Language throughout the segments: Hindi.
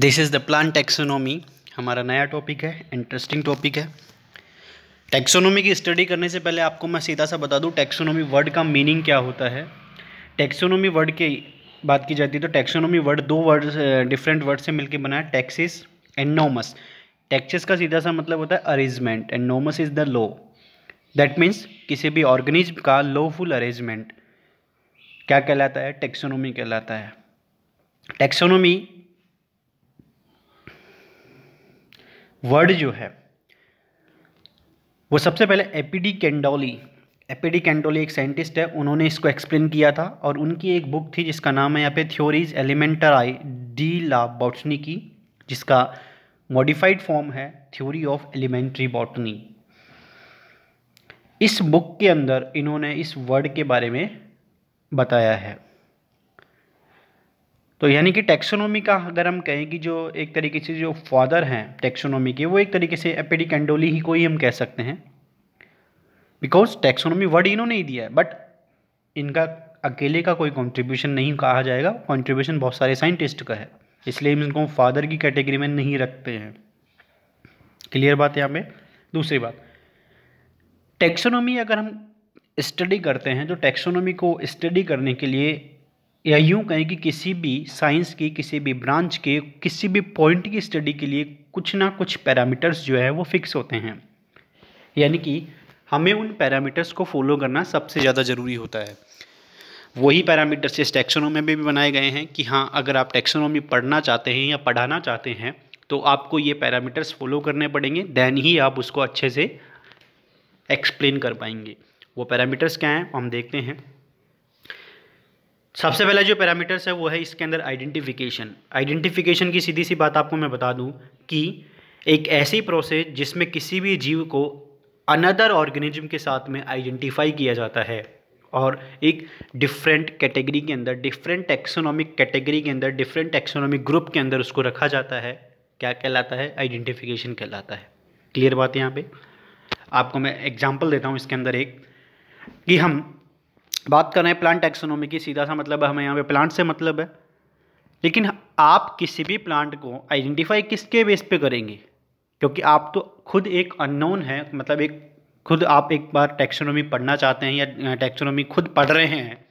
this is the plant taxonomy हमारा नया टॉपिक है इंटरेस्टिंग टॉपिक है टेक्सोनोमी की स्टडी करने से पहले आपको मैं सीधा सा बता दूं टेक्सोनोमी वर्ड का मीनिंग क्या होता है टेक्सोनोमी वर्ड की बात की जाती है तो टेक्सोनोमी वर्ड दो वर्ड डिफरेंट वर्ड से मिलकर बना है टैक्सिस एंड नोमस टैक्सिस का सीधा सा मतलब होता है arrangement and nomos is the law that means किसी भी ऑर्गेनिज्म का लॉफुल अरेंजमेंट क्या कहलाता है टेक्सोनोमी कहलाता है टेक्सोनोमी वर्ड जो है वो सबसे पहले एपीडी कैंडोली एपीडी कैंडोली एक साइंटिस्ट है उन्होंने इसको एक्सप्लेन किया था और उनकी एक बुक थी जिसका नाम है यहाँ पे थ्योरीज एलिमेंटर आई डी ला बॉटनी की जिसका मॉडिफाइड फॉर्म है थ्योरी ऑफ एलिमेंट्री बॉटनी इस बुक के अंदर इन्होंने इस वर्ड के बारे में बताया है तो यानी कि टेक्सोनॉमी का अगर हम कहें कि जो एक तरीके से जो फादर हैं टेक्सोनॉमी के वो एक तरीके से एपेडिकेंडोली ही को ही हम कह सकते हैं बिकॉज टेक्सोनॉमी वर्ड इन्होंने ही दिया है बट इनका अकेले का कोई कंट्रीब्यूशन नहीं कहा जाएगा कंट्रीब्यूशन बहुत सारे साइंटिस्ट का है इसलिए हम इनको फादर की कैटेगरी में नहीं रखते हैं क्लियर बात है यहाँ पे दूसरी बात टेक्सोनॉमी अगर हम स्टडी करते हैं तो टेक्सोनॉमी को स्टडी करने के लिए या यूँ कहें कि किसी भी साइंस की किसी भी ब्रांच के किसी भी पॉइंट की स्टडी के लिए कुछ ना कुछ पैरामीटर्स जो है वो फिक्स होते हैं यानी कि हमें उन पैरामीटर्स को फॉलो करना सबसे ज़्यादा ज़रूरी होता है वही पैरामीटर्स इस टेक्सोनोमी में भी बनाए गए हैं कि हाँ अगर आप टेक्सोनोमी पढ़ना चाहते हैं या पढ़ाना चाहते हैं तो आपको ये पैरामीटर्स फॉलो करने पड़ेंगे देन ही आप उसको अच्छे से एक्सप्लेन कर पाएंगे वो पैरामीटर्स क्या हैं हम देखते हैं सबसे पहला जो पैरामीटर्स है वो है इसके अंदर आइडेंटिफिकेशन आइडेंटिफिकेशन की सीधी सी बात आपको मैं बता दूं कि एक ऐसी प्रोसेस जिसमें किसी भी जीव को अनदर ऑर्गेनिज्म के साथ में आइडेंटिफाई किया जाता है और एक डिफरेंट कैटेगरी के अंदर डिफरेंट एक्सोनॉमिक कैटेगरी के अंदर डिफरेंट एक्सोनॉमिक ग्रुप के अंदर उसको रखा जाता है क्या कहलाता है आइडेंटिफिकेशन कहलाता है क्लियर बात यहाँ पर आपको मैं एग्जाम्पल देता हूँ इसके अंदर एक कि हम बात कर रहे हैं प्लांट एक्सोनोमी की सीधा सा मतलब हमें यहाँ पे प्लांट से मतलब है लेकिन आप किसी भी प्लांट को आइडेंटिफाई किसके बेस पे करेंगे क्योंकि आप तो खुद एक अननोन है मतलब एक खुद आप एक बार टैक्सोनोमी पढ़ना चाहते हैं या टैक्सोनोमी खुद पढ़ रहे हैं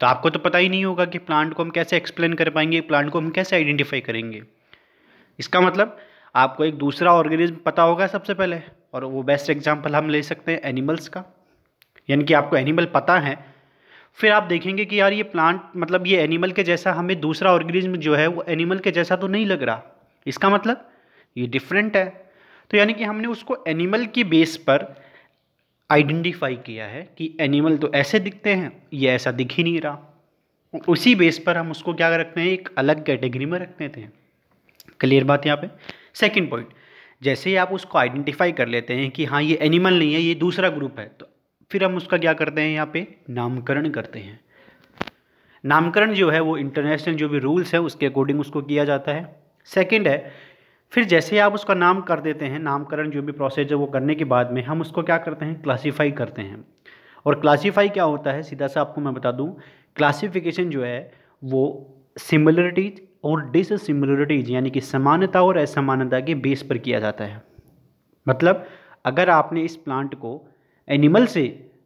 तो आपको तो पता ही नहीं होगा कि प्लांट को हम कैसे एक्सप्लेन कर पाएंगे प्लांट को हम कैसे आइडेंटिफाई करेंगे इसका मतलब आपको एक दूसरा ऑर्गेनिज्म पता होगा सबसे पहले और वो बेस्ट एग्जाम्पल हम ले सकते हैं एनिमल्स का यानी कि आपको एनिमल पता है फिर आप देखेंगे कि यार ये प्लांट मतलब ये एनिमल के जैसा हमें दूसरा ऑर्गेनिज्म जो है वो एनिमल के जैसा तो नहीं लग रहा इसका मतलब ये डिफरेंट है तो यानी कि हमने उसको एनिमल की बेस पर आइडेंटिफाई किया है कि एनिमल तो ऐसे दिखते हैं ये ऐसा दिख ही नहीं रहा उसी बेस पर हम उसको क्या रखते हैं एक अलग कैटेगरी में रख देते हैं क्लियर बात यहाँ पे सेकंड पॉइंट जैसे ही आप उसको आइडेंटिफाई कर लेते हैं कि हाँ ये एनिमल नहीं है ये दूसरा ग्रुप है तो फिर हम उसका क्या करते हैं यहाँ पे नामकरण करते हैं नामकरण जो है वो इंटरनेशनल जो भी रूल्स हैं उसके अकॉर्डिंग उसको किया जाता है सेकंड है फिर जैसे आप उसका नाम कर देते हैं नामकरण जो भी प्रोसेस है वो करने के बाद में हम उसको क्या करते हैं क्लासीफाई करते हैं और क्लासीफाई क्या होता है सीधा सा आपको मैं बता दूँ क्लासीफिकेशन जो है वो सिमिलरिटीज और डिसिमिलरिटीज यानी कि समानता और असमानता के बेस पर किया जाता है मतलब अगर आपने इस प्लांट को एनिमल से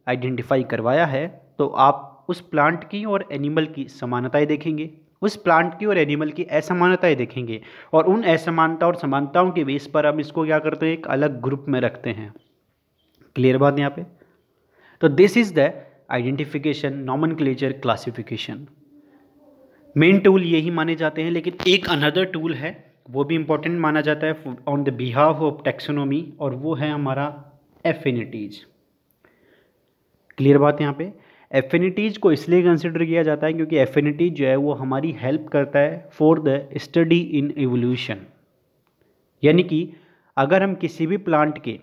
आइडेंटिफाई करवाया है तो आप उस प्लांट की और एनिमल की समानताएं देखेंगे उस प्लांट की और एनिमल की असमानताएं देखेंगे और उन असमानता और समानताओं के बेस पर हम इसको क्या करते हैं एक अलग ग्रुप में रखते हैं क्लियर बात यहाँ पे तो दिस इज द आइडेंटिफिकेशन नॉमन क्लासिफिकेशन मेन टूल यही माने जाते हैं लेकिन एक अनदर टूल है वो भी इम्पोर्टेंट माना जाता है on the behalf of taxonomy और वो है हमारा एफिनिटीज़ क्लियर बात यहाँ पे एफिनिटीज़ को इसलिए कंसिडर किया जाता है क्योंकि एफिनिटी जो है वो हमारी हेल्प करता है for the study in evolution यानी कि अगर हम किसी भी प्लांट के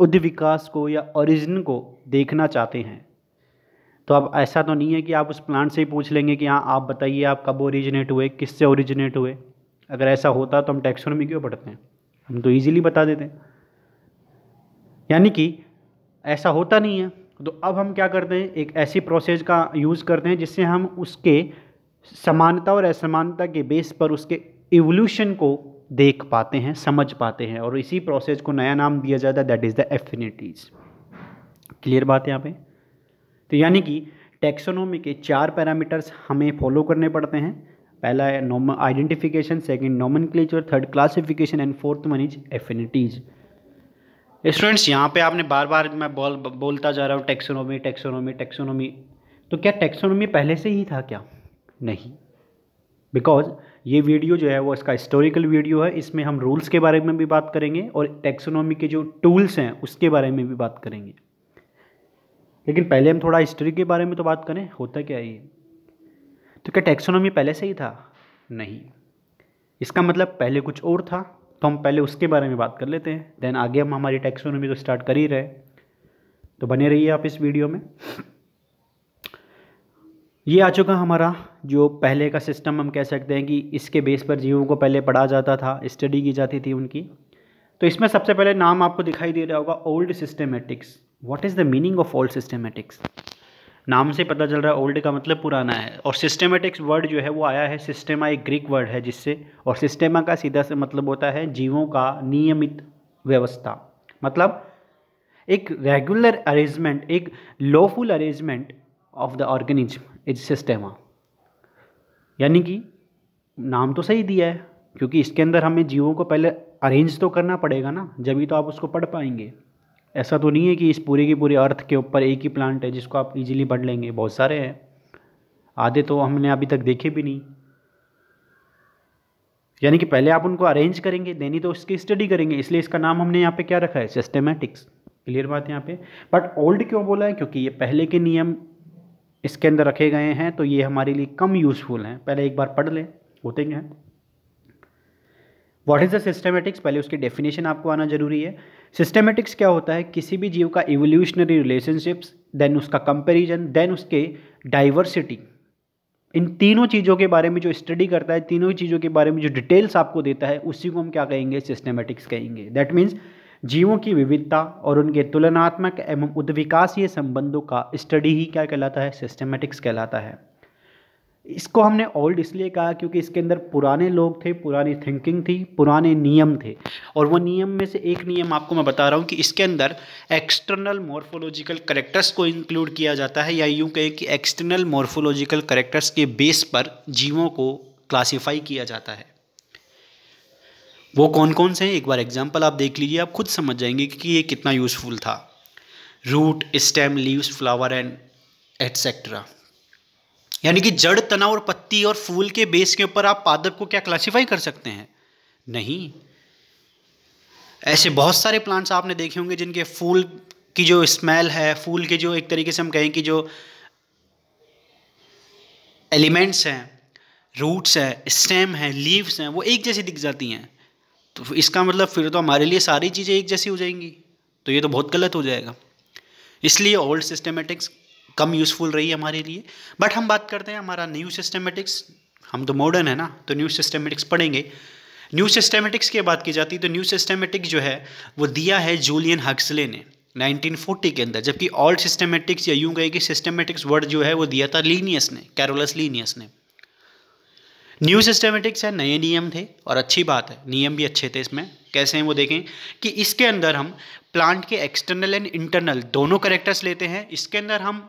उद्य विकास को या ओरिजिन को देखना चाहते हैं तो अब ऐसा तो नहीं है कि आप उस प्लांट से ही पूछ लेंगे कि हाँ आप बताइए आप कब ओरिजिनेट हुए किससे ओरिजिनेट हुए अगर ऐसा होता तो हम टैक्सोनॉमी क्यों पढ़ते हैं हम तो ईजीली बता देते हैं यानी कि ऐसा होता नहीं है तो अब हम क्या करते हैं एक ऐसी प्रोसेस का यूज़ करते हैं जिससे हम उसके समानता और असमानता के बेस पर उसके इवोल्यूशन को देख पाते हैं समझ पाते हैं और इसी प्रोसेस को नया नाम दिया जाता है that is the affinities clear बात है यहाँ पे तो यानी कि टेक्सोनोमी के चार पैरामीटर्स हमें फॉलो करने पड़ते हैं पहला है नॉम आइडेंटिफिकेशन सेकेंड नॉमन third classification and fourth one is affinities students यहाँ पे आपने बार बार मैं बोल बोलता जा रहा हूँ टेक्सोनोमी टेक्सोनोमी टेक्सोनोमी तो क्या टेक्सोनोमी पहले से ही था क्या नहीं बिकॉज ये वीडियो जो है वो इसका हिस्टोरिकल वीडियो है इसमें हम रूल्स के बारे में भी बात करेंगे और टेक्सोनोमी के जो टूल्स हैं उसके बारे में भी बात करेंगे लेकिन पहले हम थोड़ा हिस्ट्री के बारे में तो बात करें होता क्या है ये तो क्या टेक्सोनोमी पहले से ही था नहीं इसका मतलब पहले कुछ और था तो हम पहले उसके बारे में बात कर लेते हैं देन आगे हम हमारी टेक्सोनोमी को स्टार्ट कर ही रहे तो बने रहिए आप इस वीडियो में ये आ चुका हमारा जो पहले का सिस्टम हम कह सकते हैं कि इसके बेस पर जीवों को पहले पढ़ा जाता था स्टडी की जाती थी उनकी तो इसमें सबसे पहले नाम आपको दिखाई दे रहा होगा old systematics what is the meaning of old systematics नाम से पता चल रहा है ओल्ड का मतलब पुराना है और सिस्टेमेटिक्स वर्ड जो है वो आया है सिस्टेमा एक ग्रीक वर्ड है जिससे और सिस्टेमा का सीधा से मतलब होता है जीवों का नियमित व्यवस्था मतलब एक रेगुलर अरेंजमेंट एक lawful arrangement of the organism is systema यानी कि नाम तो सही दिया है क्योंकि इसके अंदर हमें जीवों को पहले अरेंज तो करना पड़ेगा ना जब ही तो आप उसको पढ़ पाएंगे ऐसा तो नहीं है कि इस पूरे की पूरे अर्थ के ऊपर एक ही प्लांट है जिसको आप इजीली बढ़ लेंगे बहुत सारे हैं आधे तो हमने अभी तक देखे भी नहीं यानी कि पहले आप उनको अरेंज करेंगे देनी तो उसकी स्टडी करेंगे इसलिए इसका नाम हमने यहाँ पे क्या रखा है सिस्टमेटिक्स क्लियर बात यहाँ पे बट ओल्ड क्यों बोला है क्योंकि ये पहले के नियम इसके अंदर रखे गए हैं तो ये हमारे लिए कम यूज़फुल हैं पहले एक बार पढ़ लें होते हैं वॉट इज़ द सिस्टमेटिक्स पहले उसकी डेफिनेशन आपको आना ज़रूरी है सिस्टमेटिक्स क्या होता है किसी भी जीव का इवोल्यूशनरी रिलेशनशिप्स देन उसका कंपेरिजन देन उसके डाइवर्सिटी इन तीनों चीज़ों के बारे में जो स्टडी करता है तीनों चीज़ों के बारे में जो डिटेल्स आपको देता है उसी को हम क्या कहेंगे सिस्टमेटिक्स कहेंगे दैट मीन्स जीवों की विविधता और उनके तुलनात्मक एवं उद्विकासीय संबंधों का स्टडी ही क्या कहलाता है सिस्टमेटिक्स कहलाता है इसको हमने ओल्ड इसलिए कहा क्योंकि इसके अंदर पुराने लोग थे पुरानी थिंकिंग थी पुराने नियम थे और वो नियम में से एक नियम आपको मैं बता रहा हूँ कि इसके अंदर एक्सटर्नल मॉर्फोलॉजिकल करेक्टर्स को इंक्लूड किया जाता है या यूं कहें कि एक्सटर्नल मॉर्फोलॉजिकल करेक्टर्स के बेस पर जीवों को क्लासीफाई किया जाता है वो कौन कौन से हैं एक बार एग्जाम्पल आप देख लीजिए आप खुद समझ जाएंगे कि ये कितना यूज़फुल था root stem leaves flower and etcetera यानी कि जड़ तना और पत्ती और फूल के बेस के ऊपर आप पादप को क्या क्लासिफाई कर सकते हैं नहीं ऐसे बहुत सारे प्लांट्स आपने देखे होंगे जिनके फूल की जो स्मेल है फूल के जो एक तरीके से हम कहें कि जो एलिमेंट्स हैं रूट्स है स्टेम है लीव्स हैं वो एक जैसी दिख जाती हैं तो इसका मतलब फिर तो हमारे लिए सारी चीज़ें एक जैसी हो जाएंगी तो ये तो बहुत गलत हो जाएगा इसलिए ओल्ड सिस्टमेटिक्स कम यूज़फुल रही हमारे लिए बट हम बात करते हैं हमारा न्यू सिस्टमेटिक्स हम तो मॉडर्न है ना तो न्यू सिस्टमेटिक्स पढ़ेंगे न्यू सिस्टमेटिक्स की बात की जाती है तो न्यू सिस्टमेटिक्स जो है वो दिया है जूलियन हक्सले ने 1940 के अंदर जबकि ऑल्ड सिस्टमेटिक्स या यूं कहे कि सिस्टमेटिक्स वर्ड जो है वो दिया था लीनियस ने कैरोलस लीनियस ने न्यू सिस्टमेटिक्स है नए नियम थे और अच्छी बात है नियम भी अच्छे थे इसमें कैसे हैं वो देखें कि इसके अंदर हम प्लांट के एक्सटर्नल एंड इंटरनल दोनों करेक्टर्स लेते हैं इसके अंदर हम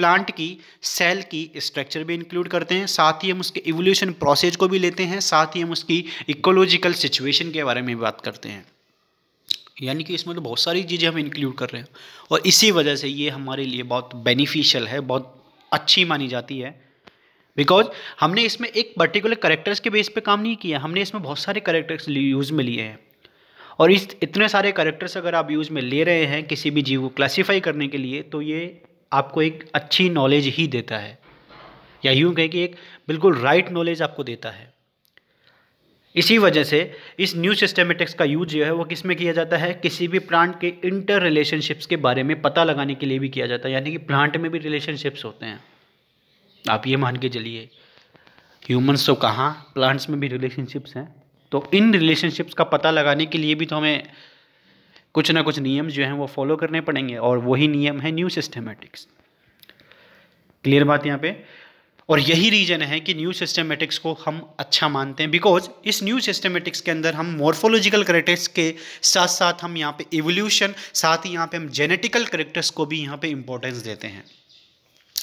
प्लांट की सेल की स्ट्रक्चर भी इंक्लूड करते हैं साथ ही हम उसके इवोल्यूशन प्रोसेस को भी लेते हैं साथ ही हम उसकी इकोलॉजिकल सिचुएशन के बारे में भी बात करते हैं यानी कि इसमें तो बहुत सारी चीज़ें हम इंक्लूड कर रहे हैं और इसी वजह से ये हमारे लिए बहुत बेनिफिशियल है बहुत अच्छी मानी जाती है बिकॉज हमने इसमें एक पर्टिकुलर करेक्टर्स के बेस पे काम नहीं किया हमने इसमें बहुत सारे करेक्टर्स यूज़ में लिए हैं और इस इतने सारे करेक्टर्स अगर आप यूज़ में ले रहे हैं किसी भी जीव को क्लासीफाई करने के लिए तो ये आपको एक अच्छी नॉलेज ही देता है या यूं कहें कि एक बिल्कुल राइट नॉलेज आपको देता है इसी वजह से इस न्यू सिस्टमेटिक्स का यूज जो है वो किस में किया जाता है किसी भी प्लांट के इंटर रिलेशनशिप्स के बारे में पता लगाने के लिए भी किया जाता है यानी कि प्लांट में भी रिलेशनशिप्स होते हैं आप ये मान के चलिए ह्यूमंस तो कहाँ प्लांट्स में भी रिलेशनशिप्स हैं तो इन रिलेशनशिप्स का पता लगाने के लिए भी तो हमें कुछ ना कुछ नियम जो हैं वो फॉलो करने पड़ेंगे और वही नियम है न्यू सिस्टमेटिक्स क्लियर बात यहाँ पे और यही रीजन है कि न्यू सिस्टमेटिक्स को हम अच्छा मानते हैं बिकॉज इस न्यू सिस्टमेटिक्स के अंदर हम मॉर्फोलॉजिकल करेक्टर्स के साथ साथ हम यहाँ पे इवोल्यूशन साथ ही यहाँ पे हम जेनेटिकल करेक्टर्स को भी यहाँ पे इम्पोर्टेंस देते हैं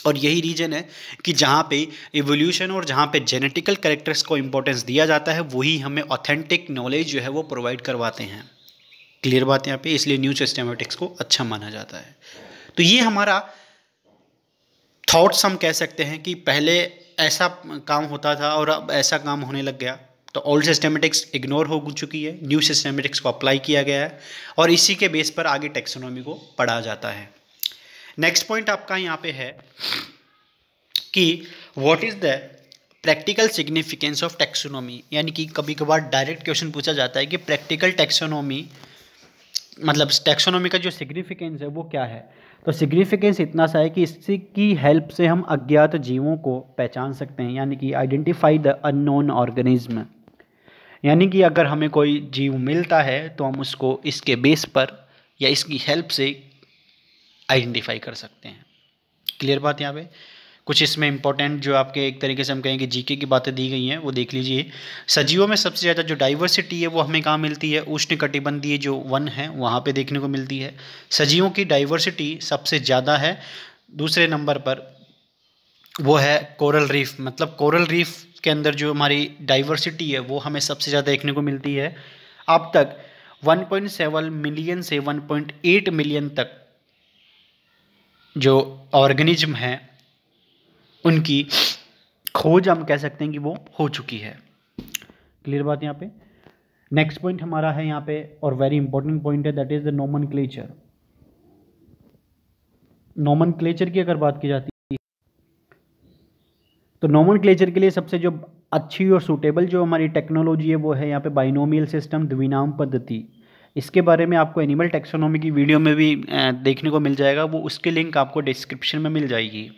और यही रीजन है कि जहाँ पे इवोल्यूशन और जहाँ पे जेनेटिकल करेक्टर्स को इम्पोर्टेंस दिया जाता है वही हमें ऑथेंटिक नॉलेज जो है वो प्रोवाइड करवाते हैं क्लियर बात यहाँ पे इसलिए न्यू सिस्टमेटिक्स को अच्छा माना जाता है तो ये हमारा थाट्स हम कह सकते हैं कि पहले ऐसा काम होता था और अब ऐसा काम होने लग गया तो ओल्ड सिस्टमेटिक्स इग्नोर हो चुकी है न्यू सिस्टमेटिक्स को अप्लाई किया गया है और इसी के बेस पर आगे टेक्सोनॉमी को पढ़ा जाता है नेक्स्ट पॉइंट आपका यहाँ पे है कि what is the practical significance of taxonomy यानी कि कभी कभार डायरेक्ट क्वेश्चन पूछा जाता है कि प्रैक्टिकल टेक्सोनॉमी मतलब टेक्सोनोमी का जो सिग्निफिकेंस है वो क्या है तो सिग्निफिकेंस इतना सा है कि इसी की हेल्प से हम अज्ञात जीवों को पहचान सकते हैं यानी कि आइडेंटिफाई द अननोन ऑर्गेनिज्म यानी कि अगर हमें कोई जीव मिलता है तो हम उसको इसके बेस पर या इसकी हेल्प से आइडेंटिफाई कर सकते हैं क्लियर बात यहाँ पे कुछ इसमें इंपॉर्टेंट जो आपके एक तरीके से हम कहेंगे जीके की बातें दी गई हैं वो देख लीजिए सजीवों में सबसे ज़्यादा जो डाइवर्सिटी है वो हमें कहाँ मिलती है उष्ण कटिबंधीय जो वन है वहाँ पर देखने को मिलती है सजीवों की डाइवर्सिटी सबसे ज़्यादा है दूसरे नंबर पर वो है कोरल रीफ मतलब कोरल रीफ के अंदर जो हमारी डाइवर्सिटी है वो हमें सबसे ज़्यादा देखने को मिलती है अब तक 1.7 मिलियन से 1.8 मिलियन तक जो ऑर्गेनिज्म हैं उनकी खोज हम कह सकते हैं कि वो हो चुकी है क्लियर बात यहाँ पे नेक्स्ट पॉइंट हमारा है यहाँ पे और वेरी इंपॉर्टेंट पॉइंट है that is the nomenclature nomenclature की अगर बात की जाती है तो नोमन क्लेचर के लिए सबसे जो अच्छी और सूटेबल जो हमारी टेक्नोलॉजी है वो है यहाँ पे बाइनोमियल सिस्टम द्विनाम पद्धति इसके बारे में आपको एनिमल टेक्सोनॉमी की वीडियो में भी देखने को मिल जाएगा वो उसके लिंक आपको डिस्क्रिप्शन में मिल जाएगी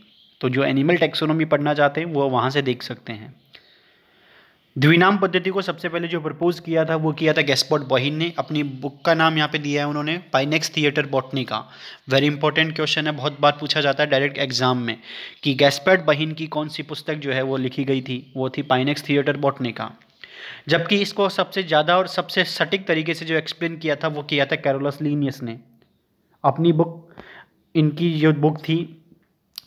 तो जो एनिमल टेक्सोनोमी पढ़ना चाहते हैं वो वहाँ से देख सकते हैं द्विनाम पद्धति को सबसे पहले जो प्रपोज किया था वो किया था गैसपोर्ट बहिन ने अपनी बुक का नाम यहाँ पे दिया है उन्होंने पाइनेक्स थिएटर बॉटनी का वेरी इंपॉर्टेंट क्वेश्चन है बहुत बार पूछा जाता है डायरेक्ट एग्जाम में कि गैसपर्ट बहिन की कौन सी पुस्तक जो है वो लिखी गई थी वो थी पाइनेक्स थिएटर बॉटनी का जबकि इसको सबसे ज़्यादा और सबसे सटीक तरीके से जो एक्सप्लेन किया था वो किया था कैरोलस लीनियस ने अपनी बुक इनकी जो बुक थी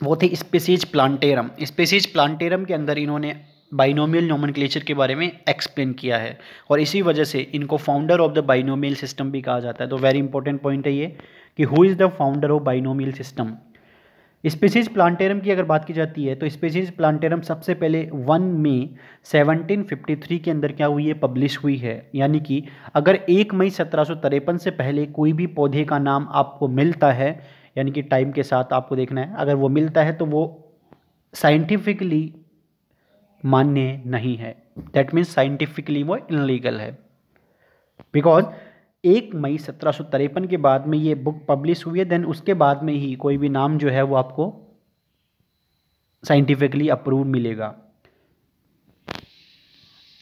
वो थे स्पेसीज प्लांटेरम स्पेसीज प्लांटेरम के अंदर इन्होंने बाइनोमियल नोमन के बारे में एक्सप्लेन किया है और इसी वजह से इनको founder of the binomial system भी कहा जाता है तो वेरी इंपॉर्टेंट पॉइंट है ये कि who is the founder of binomial system Species Plantarum की अगर बात की जाती है तो स्पेसीज प्लांटेरम सबसे पहले वन मई थ्री के अंदर क्या हुई है पब्लिश हुई है यानी कि अगर एक मई सत्रह से पहले कोई भी पौधे का नाम आपको मिलता है यानी कि टाइम के साथ आपको देखना है अगर वो मिलता है तो वो साइंटिफिकली मान्य नहीं है दैट मीन्स साइंटिफिकली वो इनलीगल है बिकॉज एक मई सत्रह सौ तिरपन के बाद में ये बुक पब्लिश हुई है देन उसके बाद में ही कोई भी नाम जो है वो आपको साइंटिफिकली अप्रूव मिलेगा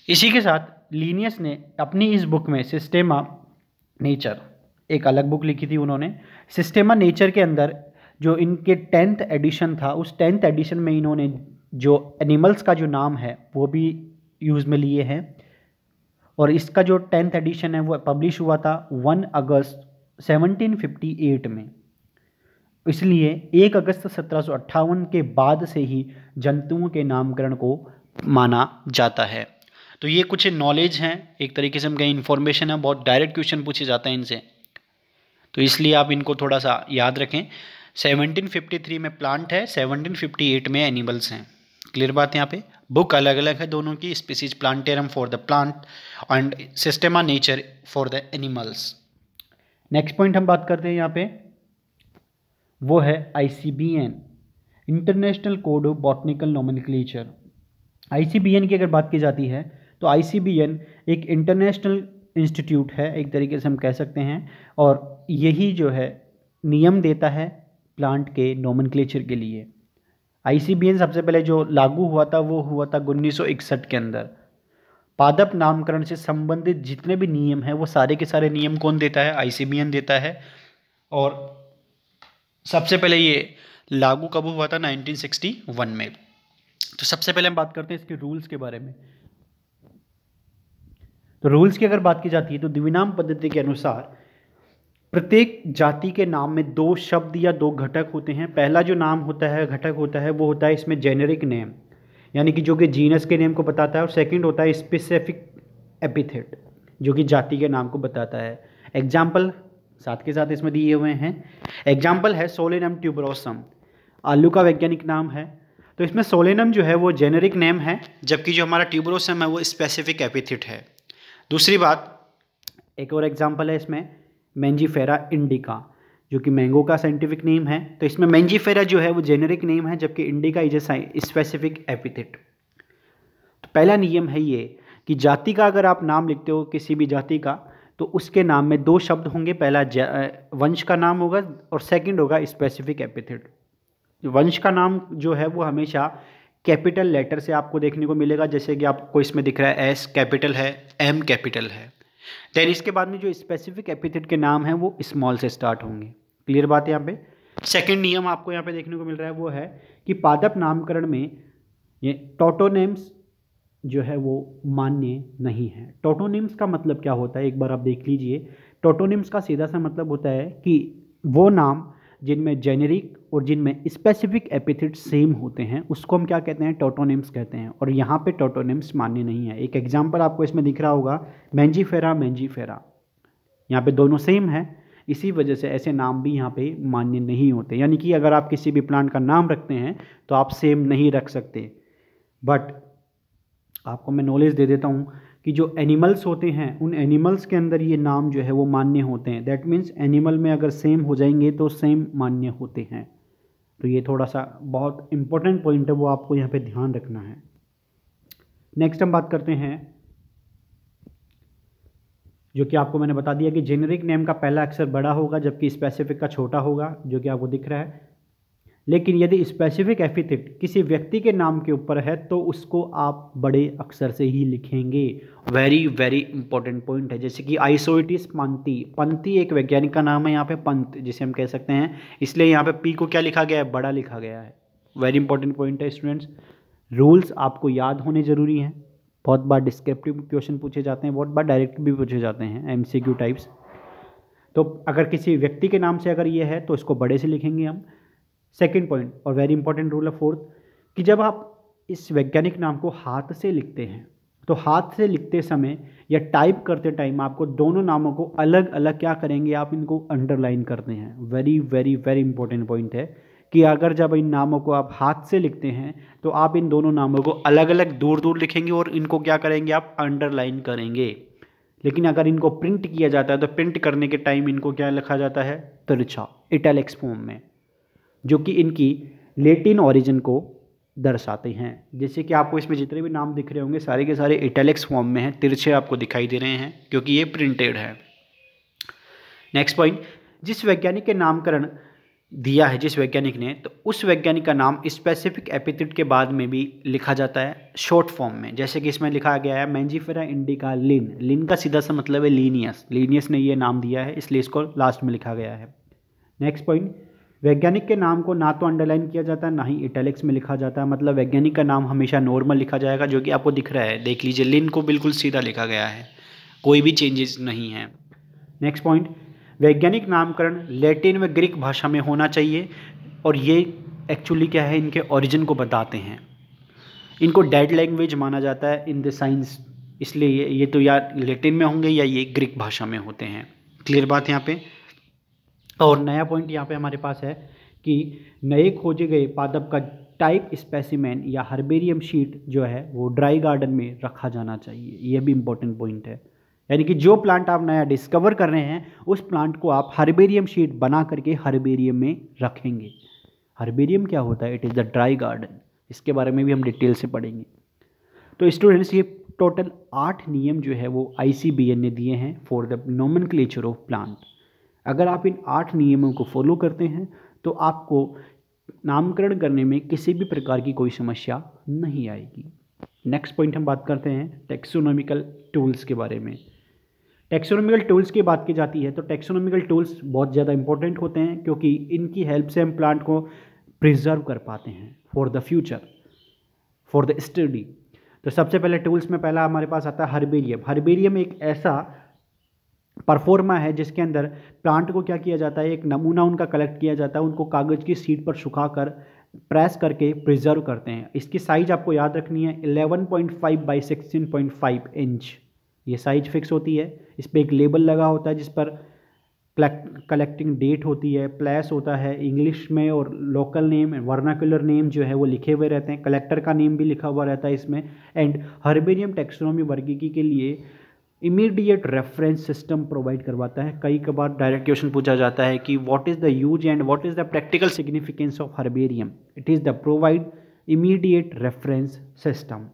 इसी के साथ लीनियस ने अपनी इस बुक में सिस्टेमा नेचर एक अलग बुक लिखी थी उन्होंने सिस्टेमा नेचर के अंदर जो इनके टेंथ एडिशन था उस टेंथ एडिशन में इन्होंने जो एनिमल्स का जो नाम है वो भी यूज़ में लिए हैं और इसका जो टेंथ एडिशन है वो पब्लिश हुआ था वन अगस्त 1758 में इसलिए एक अगस्त सत्रह के बाद से ही जंतुओं के नामकरण को माना जाता है तो ये कुछ नॉलेज हैं एक तरीके से हम कहीं इन्फॉर्मेशन है बहुत डायरेक्ट क्वेश्चन पूछे जाते हैं इनसे तो इसलिए आप इनको थोड़ा सा याद रखें 1753 में प्लांट है 1758 में एनिमल्स हैं क्लियर बात है यहाँ पे बुक अलग अलग है दोनों की Species Plantarum for the plant and Systema Naturae for the animals next point हम बात करते हैं यहाँ पे वो है ICBN international code of botanical nomenclature ICBN की अगर बात की जाती है तो आईसीबीएन एक इंटरनेशनल इंस्टीट्यूट है एक तरीके से हम कह सकते हैं और यही जो है नियम देता है प्लांट के नोमन के लिए आई सबसे पहले जो लागू हुआ था वो हुआ था उन्नीस के अंदर पादप नामकरण से संबंधित जितने भी नियम हैं वो सारे के सारे नियम कौन देता है आई देता है और सबसे पहले ये लागू कब हुआ था 1961 में तो सबसे पहले हम बात करते हैं इसके रूल्स के बारे में तो रूल्स की अगर बात की जाती है तो दिव्यनाम पद्धति के अनुसार प्रत्येक जाति के नाम में दो शब्द या दो घटक होते हैं पहला जो नाम होता है घटक होता है वो होता है इसमें जेनेरिक नेम यानी कि जो कि जीनस के नेम को बताता है और सेकंड होता है स्पेसिफिक एपिथेट जो कि जाति के नाम को बताता है एग्जाम्पल साथ के साथ इसमें दिए हुए हैं एग्जाम्पल है सोलेनम ट्यूबरोसम आलू का वैज्ञानिक नाम है तो इसमें सोलेनम जो है वो जेनेरिक नेम है जबकि जो हमारा ट्यूबरोसम है वो स्पेसिफिक एपिथिट है दूसरी बात एक और एग्जाम्पल है इसमें मैंजीफेरा इंडिका जो कि मैंगो का साइंटिफिक नेम है तो इसमें मैंजीफेरा जो है वो जेनेरिक नेम है जबकि indica is a specific epithet तो पहला नियम है ये कि जाति का अगर आप नाम लिखते हो किसी भी जाति का तो उसके नाम में दो शब्द होंगे पहला वंश का नाम होगा और सेकंड होगा स्पेसिफिक एपिथेट वंश का नाम जो है वो हमेशा कैपिटल लेटर से आपको देखने को मिलेगा जैसे कि आपको इसमें दिख रहा है एस कैपिटल है एम कैपिटल है देन इसके बाद में जो स्पेसिफिक एपिथेट के नाम हैं वो स्मॉल से स्टार्ट होंगे क्लियर बात है यहाँ पे सेकंड नियम आपको यहाँ पे देखने को मिल रहा है वो है कि पादप नामकरण में ये टोटोनेम्स जो है वो मान्य नहीं है टोटोनेम्स का मतलब क्या होता है एक बार आप देख लीजिए टोटोनेम्स का सीधा सा मतलब होता है कि वो नाम जिनमें जेनेरिक और जिनमें स्पेसिफिक एपिथिट सेम होते हैं उसको हम क्या कहते हैं टोटोनिम्स कहते हैं और यहाँ पे टोटोनिम्स मान्य नहीं है एक एग्जाम्पल आपको इसमें दिख रहा होगा मैंजीफेरा मैंजीफेरा यहाँ पे दोनों सेम है इसी वजह से ऐसे नाम भी यहाँ पे मान्य नहीं होते यानी कि अगर आप किसी भी प्लांट का नाम रखते हैं तो आप सेम नहीं रख सकते बट आपको मैं नॉलेज दे देता हूँ कि जो एनिमल्स होते हैं उन एनिमल्स के अंदर ये नाम जो है वो मान्य होते हैं दैट मीन्स एनिमल में अगर सेम हो जाएंगे तो सेम मान्य होते हैं तो ये थोड़ा सा बहुत इम्पोर्टेंट पॉइंट है वो आपको यहाँ पे ध्यान रखना है नेक्स्ट हम बात करते हैं जो कि आपको मैंने बता दिया कि जेनरिक नेम का पहला अक्सर बड़ा होगा जबकि स्पेसिफिक का छोटा होगा जो कि आपको दिख रहा है लेकिन यदि स्पेसिफिक एफिथिट किसी व्यक्ति के नाम के ऊपर है तो उसको आप बड़े अक्षर से ही लिखेंगे वेरी वेरी इंपॉर्टेंट पॉइंट है जैसे कि आइसोइटिस पंती पंती एक वैज्ञानिक का नाम है यहाँ पे पंत जिसे हम कह सकते हैं इसलिए यहाँ पे पी को क्या लिखा गया है बड़ा लिखा गया है वेरी इंपॉर्टेंट पॉइंट है स्टूडेंट्स रूल्स आपको याद होने ज़रूरी हैं बहुत बार डिस्क्रिप्टिव क्वेश्चन पूछे जाते हैं बहुत बार डायरेक्ट भी पूछे जाते हैं एम टाइप्स तो अगर किसी व्यक्ति के नाम से अगर ये है तो इसको बड़े से लिखेंगे हम सेकेंड पॉइंट और वेरी इंपॉर्टेंट रूल है फोर्थ कि जब आप इस वैज्ञानिक नाम को हाथ से लिखते हैं तो हाथ से लिखते समय या टाइप करते टाइम आपको दोनों नामों को अलग अलग क्या करेंगे आप इनको अंडरलाइन करते हैं very very very important point है कि अगर जब इन नामों को आप हाथ से लिखते हैं तो आप इन दोनों नामों को अलग अलग दूर दूर लिखेंगे और इनको क्या करेंगे आप अंडरलाइन करेंगे लेकिन अगर इनको प्रिंट किया जाता है तो प्रिंट करने के टाइम इनको क्या लिखा जाता है तिरछा इटेलिक्स फॉर्म में जो कि इनकी लेटिन ओरिजिन को दर्शाते हैं जैसे कि आपको इसमें जितने भी नाम दिख रहे होंगे सारे के सारे इटैलिक्स फॉर्म में हैं तिरछे आपको दिखाई दे रहे हैं क्योंकि ये प्रिंटेड है नेक्स्ट पॉइंट जिस वैज्ञानिक के नामकरण दिया है जिस वैज्ञानिक ने तो उस वैज्ञानिक का नाम स्पेसिफिक एपिथिट के बाद में भी लिखा जाता है शॉर्ट फॉर्म में जैसे कि इसमें लिखा गया है मैंजीफेरा इंडिका लिन लिन का सीधा सा मतलब है लीनियस लीनियस ने ये नाम दिया है इसलिए इसको लास्ट में लिखा गया है नेक्स्ट पॉइंट वैज्ञानिक के नाम को ना तो अंडरलाइन किया जाता है ना ही इटैलिक्स में लिखा जाता है मतलब वैज्ञानिक का नाम हमेशा नॉर्मल लिखा जाएगा जो कि आपको दिख रहा है देख लीजिए लिन को बिल्कुल सीधा लिखा गया है कोई भी चेंजेस नहीं है नेक्स्ट पॉइंट वैज्ञानिक नामकरण लैटिन व ग्रीक भाषा में होना चाहिए और ये एक्चुअली क्या है इनके ओरिजिन को बताते हैं इनको डेड लैंग्वेज माना जाता है इन द साइंस इसलिए ये ये तो या लैटिन में होंगे या ये ग्रीक भाषा में होते हैं क्लियर बात यहाँ पर और तो नया पॉइंट यहाँ पे हमारे पास है कि नए खोजे गए पादप का टाइप स्पेसिमेन या हर्बेरियम शीट जो है वो ड्राई गार्डन में रखा जाना चाहिए ये भी इम्पोर्टेंट पॉइंट है यानी कि जो प्लांट आप नया डिस्कवर कर रहे हैं उस प्लांट को आप हर्बेरियम शीट बना करके हर्बेरियम में रखेंगे हर्बेरियम क्या होता है it is the dry garden इसके बारे में भी हम डिटेल से पढ़ेंगे तो स्टूडेंट्स ये टोटल आठ नियम जो है वो आई ने दिए हैं फॉर द नोमन ऑफ प्लांट अगर आप इन आठ नियमों को फॉलो करते हैं तो आपको नामकरण करने में किसी भी प्रकार की कोई समस्या नहीं आएगी नेक्स्ट पॉइंट हम बात करते हैं टेक्सोनॉमिकल टूल्स के बारे में टेक्सोनॉमिकल टूल्स की बात की जाती है तो टेक्सोनॉमिकल टूल्स बहुत ज़्यादा इंपॉर्टेंट होते हैं क्योंकि इनकी हेल्प से हम प्लांट को प्रिजर्व कर पाते हैं for the future for the study तो सबसे पहले टूल्स में पहला हमारे पास आता है हर्बेरियम हर्बेरियम एक ऐसा परफॉर्मा है जिसके अंदर प्लांट को क्या किया जाता है एक नमूना उनका कलेक्ट किया जाता है उनको कागज़ की सीट पर सुखा कर प्रेस करके प्रिजर्व करते हैं इसकी साइज आपको याद रखनी है 11.5 point five by sixteen point five inch ये साइज फिक्स होती है इस पर एक लेबल लगा होता है जिस पर कलेक्टिंग डेट होती है प्लेस होता है इंग्लिश में और लोकल नेम वर्नाकुलर नेम जो है वो लिखे हुए रहते हैं कलेक्टर का नेम भी लिखा हुआ रहता है इसमें एंड हर्बेरियम टेक्सोनोमी वर्गीकी के लिए इमीडिएट रेफरेंस सिस्टम प्रोवाइड करवाता है कई कबार डायरेक्ट क्वेश्चन पूछा जाता है कि what is the use and what is the practical significance of herbarium it is the provide immediate reference system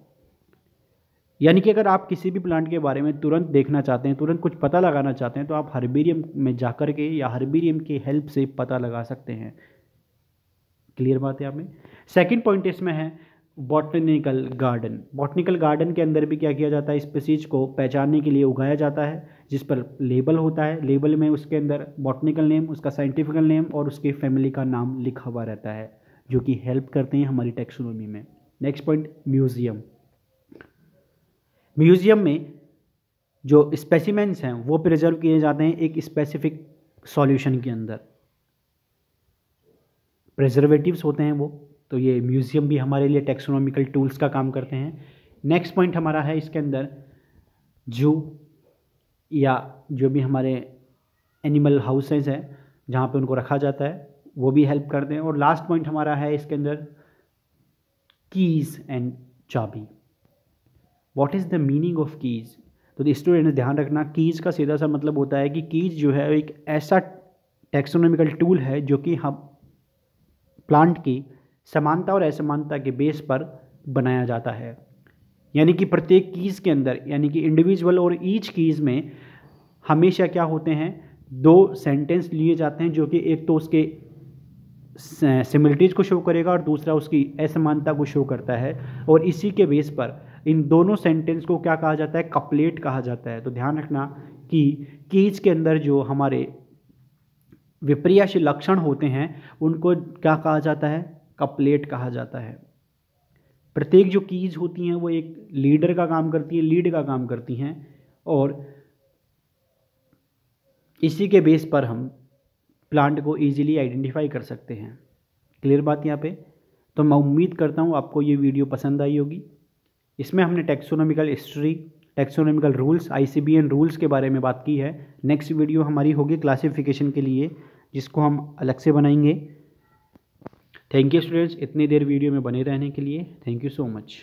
यानी कि अगर आप किसी भी प्लांट के बारे में तुरंत देखना चाहते हैं तुरंत कुछ पता लगाना चाहते हैं तो आप हर्बेरियम में जाकर के या हर्बेरियम की हेल्प से पता लगा सकते हैं क्लियर बात है आप में सेकेंड पॉइंट इसमें है बॉटनिकल गार्डन बॉटनिकल गार्डन के अंदर भी क्या किया जाता है स्पेसीज को पहचानने के लिए उगाया जाता है जिस पर लेबल होता है लेबल में उसके अंदर बॉटनिकल नेम उसका साइंटिफिकल नेम और उसके फैमिली का नाम लिखा हुआ रहता है जो कि हेल्प करते हैं हमारी टेक्सोनोमी में नेक्स्ट पॉइंट म्यूज़ियम म्यूज़ियम में जो स्पेसिमेंट्स हैं वो प्रिजर्व किए जाते हैं एक स्पेसिफिक सॉल्यूशन के अंदर प्रिजर्वेटिव्स होते हैं वो तो ये म्यूज़ियम भी हमारे लिए टेक्सोनॉमिकल टूल्स का काम करते हैं नेक्स्ट पॉइंट हमारा है इसके अंदर जू या जो भी हमारे एनिमल हाउसेज हैं जहाँ पे उनको रखा जाता है वो भी हेल्प करते हैं और लास्ट पॉइंट हमारा है इसके अंदर कीज़ एंड चाबी what is the meaning of keys तो स्टूडेंट ध्यान रखना कीज़ का सीधा सा मतलब होता है कि कीज़ जो है एक ऐसा टेक्सोनॉमिकल टूल है जो कि हम प्लांट की समानता और असमानता के बेस पर बनाया जाता है यानी कि प्रत्येक कीज़ के अंदर यानी कि इंडिविजुअल और ईच कीज़ में हमेशा क्या होते हैं दो सेंटेंस लिए जाते हैं जो कि एक तो उसके सिमिलिटीज़ को शो करेगा और दूसरा उसकी असमानता को शो करता है और इसी के बेस पर इन दोनों सेंटेंस को क्या कहा जाता है कपलेट कहा जाता है तो ध्यान रखना कि कीज के अंदर जो हमारे विप्रियाशील लक्षण होते हैं उनको क्या कहा जाता है का प्लेट कहा जाता है प्रत्येक जो कीज होती हैं वो एक लीडर का काम करती हैं लीड का काम करती हैं और इसी के बेस पर हम प्लांट को इजीली आइडेंटिफाई कर सकते हैं क्लियर बात यहाँ पे तो मैं उम्मीद करता हूँ आपको ये वीडियो पसंद आई होगी इसमें हमने taxonomical history taxonomical rules ICBN rules के बारे में बात की है नेक्स्ट वीडियो हमारी होगी क्लासिफिकेशन के लिए जिसको हम अलग से बनाएंगे थैंक यू स्टूडेंट्स इतनी देर वीडियो में बने रहने के लिए थैंक यू सो मच